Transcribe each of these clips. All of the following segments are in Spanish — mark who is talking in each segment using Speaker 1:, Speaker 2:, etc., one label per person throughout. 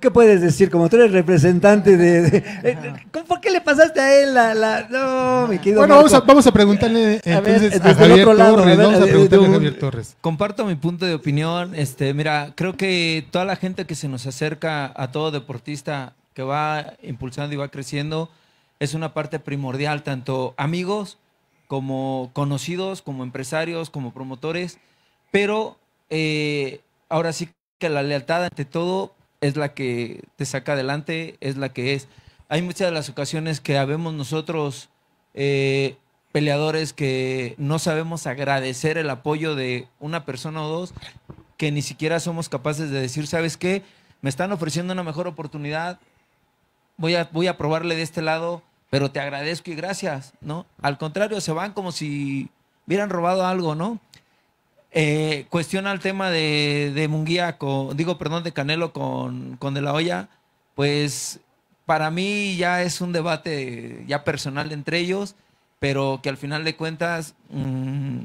Speaker 1: qué puedes decir? Como tú eres representante de... ¿Por qué le pasaste a él la...? no, mi querido Bueno, vamos a, preguntarle eh, entonces a, Javier otro lado, Javier Torres. Comparto mi punto de opinión. Este, mira, creo que toda la gente que se nos acerca a todo deportista que va impulsando y va creciendo es una parte primordial, tanto amigos como conocidos, como empresarios, como promotores, pero eh, ahora sí que la lealtad ante todo es la que te saca adelante, es la que es. Hay muchas de las ocasiones que habemos nosotros eh, peleadores que no sabemos agradecer el apoyo de una persona o dos, que ni siquiera somos capaces de decir, ¿sabes qué? Me están ofreciendo una mejor oportunidad, voy a, voy a probarle de este lado, pero te agradezco y gracias, ¿no? Al contrario, se van como si hubieran robado algo, ¿no? Eh, cuestiona el tema de, de Munguía, con, digo, perdón, de Canelo con, con De La Hoya, pues para mí ya es un debate ya personal entre ellos, pero que al final de cuentas, mm,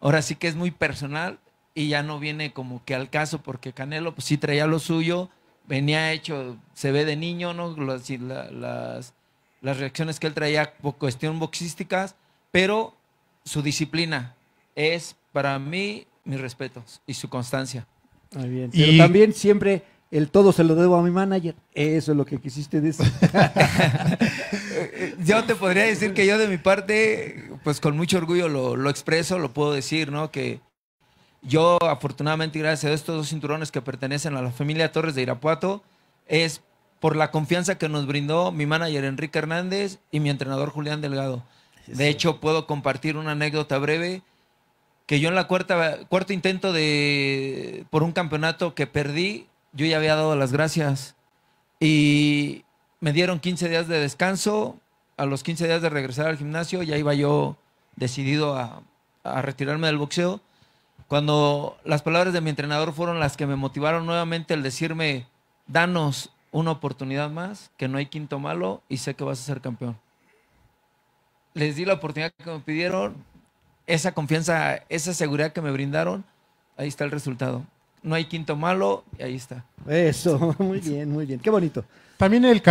Speaker 1: ahora sí que es muy personal y ya no viene como que al caso, porque Canelo pues sí traía lo suyo, venía hecho, se ve de niño, ¿no? Las, las, las reacciones que él traía, cuestión boxísticas, pero su disciplina, es para mí mi respeto y su constancia. Muy bien. Pero también siempre el todo se lo debo a mi manager. Eso es lo que quisiste decir. yo te podría decir que yo de mi parte, pues con mucho orgullo lo, lo expreso, lo puedo decir, ¿no? Que yo afortunadamente, gracias a estos dos cinturones que pertenecen a la familia Torres de Irapuato, es por la confianza que nos brindó mi manager Enrique Hernández y mi entrenador Julián Delgado. De hecho, puedo compartir una anécdota breve que yo en la cuarta, cuarto intento de por un campeonato que perdí, yo ya había dado las gracias. Y me dieron 15 días de descanso, a los 15 días de regresar al gimnasio, ya iba yo decidido a, a retirarme del boxeo. Cuando las palabras de mi entrenador fueron las que me motivaron nuevamente el decirme, danos una oportunidad más, que no hay quinto malo y sé que vas a ser campeón. Les di la oportunidad que me pidieron, esa confianza, esa seguridad que me brindaron, ahí está el resultado. No hay quinto malo, y ahí está. Eso, muy bien, muy bien. Qué bonito. También el